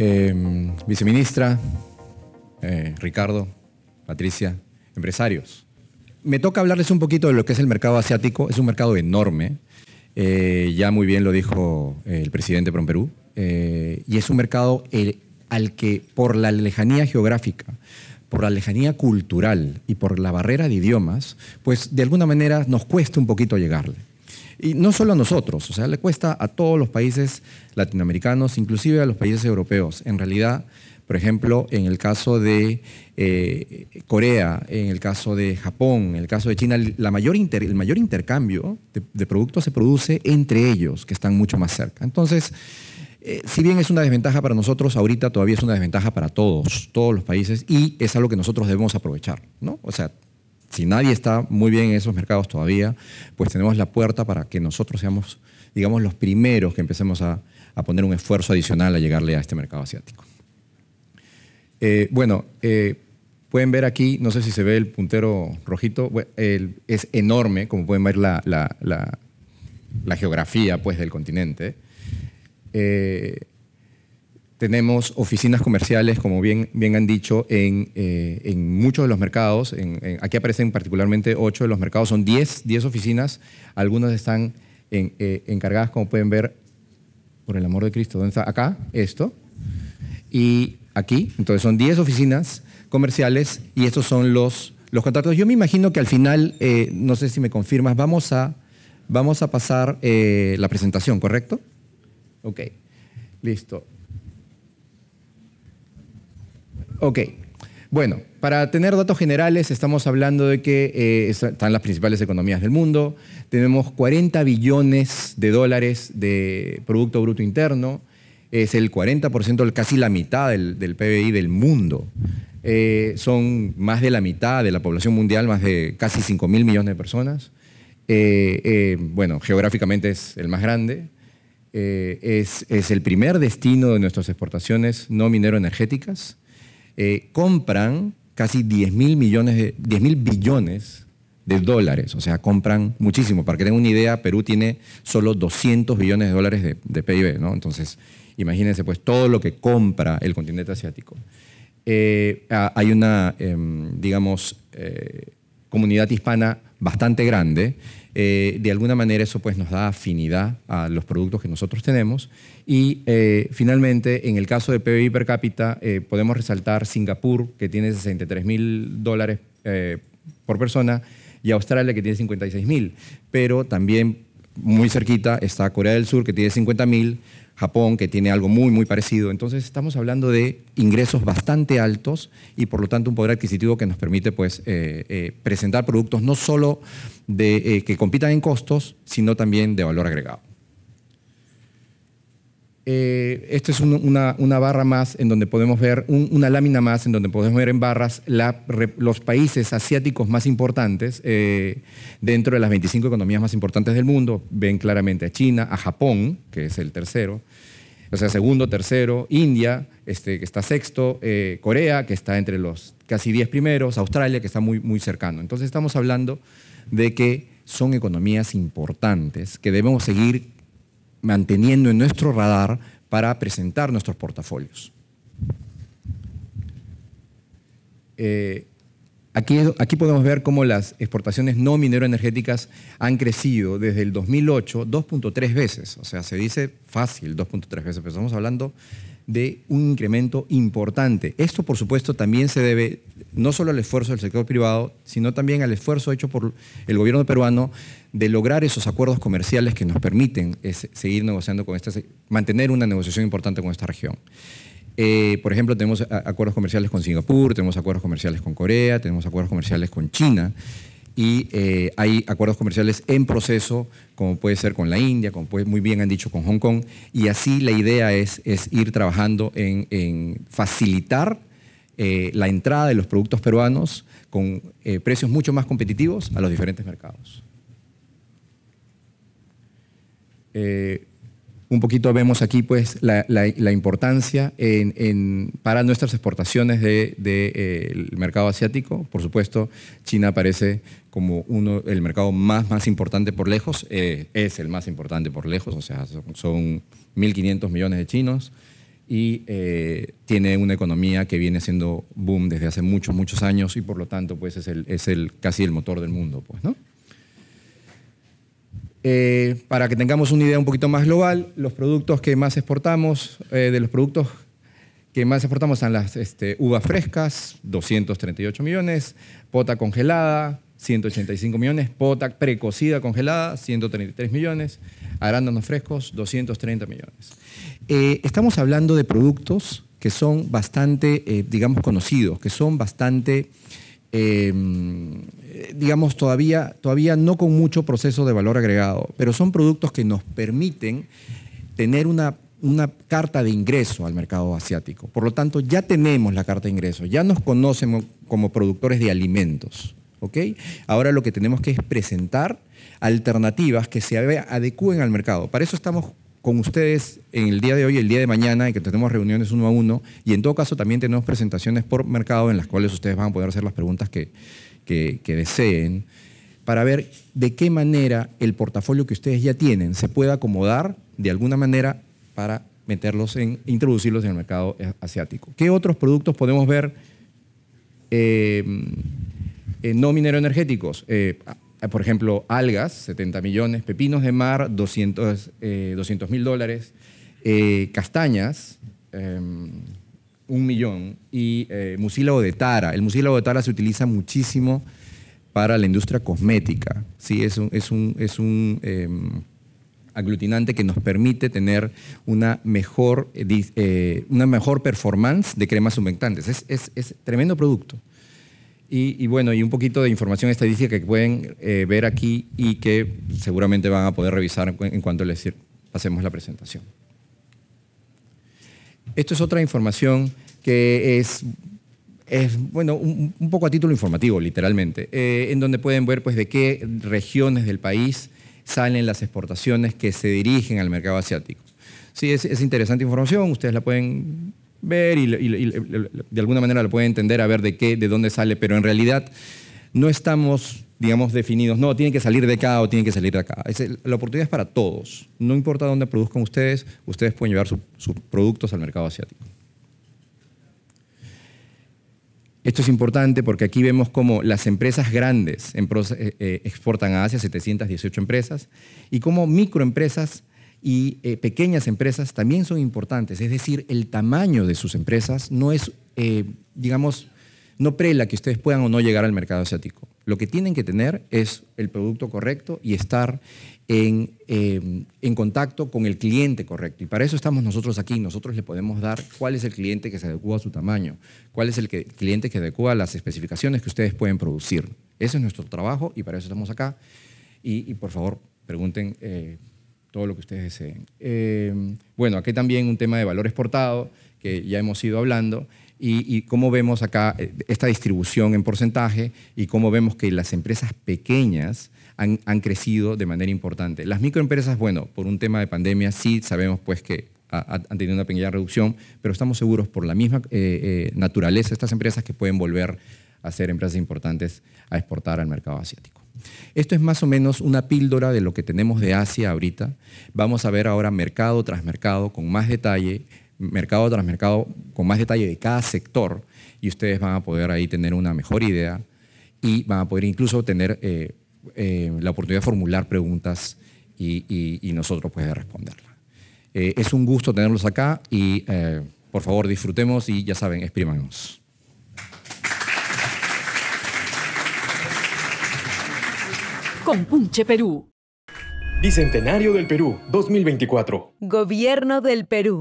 Em, viceministra, eh, Ricardo, Patricia, empresarios. Me toca hablarles un poquito de lo que es el mercado asiático. Es un mercado enorme. Eh, ya muy bien lo dijo eh, el presidente Promperú, Perú. y es un mercado al que, por la lejanía geográfica, por la lejanía cultural y por la barrera de idiomas, pues de alguna manera nos cuesta un poquito llegarle. Y no solo a nosotros, o sea, le cuesta a todos los países latinoamericanos, inclusive a los países europeos. En realidad, por ejemplo, en el caso de eh, Corea, en el caso de Japón, en el caso de China, la mayor el mayor intercambio de, productos se produce entre ellos, que están mucho más cerca. Entonces, eh, si bien es una desventaja para nosotros, ahorita todavía es una desventaja para todos, todos los países, y es algo que nosotros debemos aprovechar, ¿no? O sea, si nadie está muy bien en esos mercados todavía, pues tenemos la puerta para que nosotros seamos, digamos, los primeros que empecemos a, poner un esfuerzo adicional a llegarle a este mercado asiático. Eh, bueno, eh, pueden ver aquí, no sé si se ve el puntero rojito, es enorme, como pueden ver la, geografía pues, del continente. Eh, tenemos oficinas comerciales, como bien, han dicho, eh, en, muchos de los mercados. aquí aparecen particularmente ocho de los mercados. Son diez oficinas. Algunas están eh, encargadas, como pueden ver, por el amor de Cristo. ¿Dónde está? Acá, esto. Y aquí. Entonces son diez oficinas comerciales y estos son los, los contratos. Yo me imagino que al final, eh, no sé si me confirmas, vamos a, vamos a pasar la presentación, ¿correcto? Ok, listo. Ok. Bueno, para tener datos generales, estamos hablando de que eh, están las principales economías del mundo, tenemos 40 billones de dólares de Producto Bruto Interno, es el 40%, casi la mitad del, PBI del mundo. Eh, son más de la mitad de la población mundial, más de casi 5 mil millones de personas. Eh, bueno, geográficamente es el más grande. es, es el primer destino de nuestras exportaciones no minero energéticas. Eh, compran casi 10 mil millones de 10 mil billones de dólares, o sea, compran muchísimo. Para que tengan una idea, Perú tiene solo 200 billones de dólares de, PIB, ¿no? Entonces, imagínense pues todo lo que compra el continente asiático. Eh, hay una, em, digamos, eh, comunidad hispana bastante grande. Eh, de alguna manera eso pues nos da afinidad a los productos que nosotros tenemos. Y eh, finalmente, en el caso de PBI per cápita, eh, podemos resaltar Singapur, que tiene 63 mil dólares por persona, y Australia, que tiene 56 mil. Pero también muy cerquita está Corea del Sur, que tiene 50 mil. Japón, que tiene algo muy, muy parecido. Entonces estamos hablando de ingresos bastante altos y por lo tanto un poder adquisitivo que nos permite pues, eh, eh, presentar productos no solo de, eh, que compitan en costos, sino también de valor agregado. Eh, esto esta es una, barra más en donde podemos ver, una lámina más en donde podemos ver en barras los países asiáticos más importantes eh, dentro de las 25 economías más importantes del mundo. Ven claramente a China, a Japón, que es el tercero, o sea, segundo, tercero, India, este, que está sexto, eh, Corea, que está entre los casi 10 primeros, Australia, que está muy, muy cercano. Entonces estamos hablando de que son economías importantes que debemos seguir manteniendo en nuestro radar para presentar nuestros portafolios. Eh, aquí, aquí podemos ver cómo las exportaciones no mineroenergéticas han crecido desde el 2008 2.3 veces. O sea, se dice fácil 2.3 veces, pero estamos hablando de un incremento importante. Esto, por supuesto, también se debe no solo al esfuerzo del sector privado, sino también al esfuerzo hecho por el gobierno peruano de lograr esos acuerdos comerciales que nos permiten seguir negociando con esta, mantener una negociación importante con esta región. Eh, por ejemplo, tenemos acuerdos comerciales con Singapur, tenemos acuerdos comerciales con Corea, tenemos acuerdos comerciales con China y eh, hay acuerdos comerciales en proceso, como puede ser con la India, como muy bien han dicho con Hong Kong, y así la idea es, ir trabajando en, facilitar eh, la entrada de los productos peruanos con eh, precios mucho más competitivos a los diferentes mercados. un poquito vemos aquí pues la, importancia en, para nuestras exportaciones del de, mercado asiático. Por supuesto, China aparece como uno, el mercado más, más importante por lejos, eh, es el más importante por lejos, o sea, son, 1.500 millones de chinos y eh, tiene una economía que viene siendo boom desde hace muchos, muchos años y por lo tanto pues es, el, casi el motor del mundo. Pues, ¿no? Eh, para que tengamos una idea un poquito más global, los productos que más exportamos, de los productos que más exportamos son las este, uvas frescas, 238 millones, pota congelada, 185 millones, pota precocida congelada, 133 millones, arándanos frescos, 230 millones. Eh, estamos hablando de productos que son bastante, eh, digamos, conocidos, que son bastante, eh, digamos, todavía, todavía no con mucho proceso de valor agregado, pero son productos que nos permiten tener una una carta de ingreso al mercado asiático. Por lo tanto, ya tenemos la carta de ingreso, ya nos conocemos como productores de alimentos. ¿ok? Ahora lo que tenemos que es presentar alternativas que se adecúen al mercado. Para eso estamos con ustedes en el día de hoy, el día de mañana, en que tenemos reuniones uno a uno, y en todo caso también tenemos presentaciones por mercado en las cuales ustedes van a poder hacer las preguntas que, deseen, para ver de qué manera el portafolio que ustedes ya tienen se puede acomodar de alguna manera para meterlos en, introducirlos en el mercado asiático. ¿Qué otros productos podemos ver eh, eh, no mineroenergéticos. Eh, por ejemplo, algas, 70 millones, pepinos de mar, 200 eh, mil dólares, castañas, em, un millón, y musílago de tara. El musílago de tara se utiliza muchísimo para la industria cosmética. Sí, es un, em, aglutinante que nos permite tener una mejor, una mejor performance de cremas humectantes. Es, es, es tremendo producto. Y, bueno, y un poquito de información estadística que pueden eh, ver aquí y que seguramente van a poder revisar en cuanto les hacemos la presentación. Esto es otra información que es, bueno, un, poco a título informativo, literalmente, eh, en donde pueden ver pues, de qué regiones del país salen las exportaciones que se dirigen al mercado asiático. Sí, es interesante información, ustedes la pueden ver y, de alguna manera lo pueden entender, a ver de qué, de dónde sale, pero en realidad no estamos, digamos, definidos, no, tienen que salir de acá o tienen que salir de acá. la oportunidad es para todos. No importa dónde produzcan ustedes, ustedes pueden llevar sus productos al mercado asiático. Esto es importante porque aquí vemos cómo las empresas grandes eh, eh, exportan a Asia, 718 empresas, y cómo microempresas y eh, pequeñas empresas también son importantes, es decir, el tamaño de sus empresas no es, eh, digamos, no prela que ustedes puedan o no llegar al mercado asiático. Lo que tienen que tener es el producto correcto y estar eh, en, contacto con el cliente correcto. Y para eso estamos nosotros aquí. Nosotros le podemos dar cuál es el cliente que se adecua a su tamaño, cuál es el cliente que adecua a las especificaciones que ustedes pueden producir. Ese es nuestro trabajo y para eso estamos acá. Y, por favor, pregunten todo lo que ustedes deseen. Eh, bueno, aquí también un tema de valor exportado, que ya hemos ido hablando, y, cómo vemos acá eh, esta distribución en porcentaje y cómo vemos que las empresas pequeñas han, crecido de manera importante. Las microempresas, bueno, por un tema de pandemia sí sabemos pues que han tenido una pequeña reducción, pero estamos seguros por la misma eh, naturaleza de estas empresas que pueden volver a ser empresas importantes a exportar al mercado asiático. Esto es más o menos una píldora de lo que tenemos de Asia ahorita. Vamos a ver ahora mercado tras mercado con más detalle, mercado tras mercado con más detalle de cada sector y ustedes van a poder ahí tener una mejor idea y van a poder incluso tener eh, eh, la oportunidad de formular preguntas y, nosotros pues de responderla eh, es un gusto tenerlos acá y por favor disfrutemos y ya saben, exprímanos. con Punche Perú. Bicentenario del Perú, 2024. Gobierno del Perú.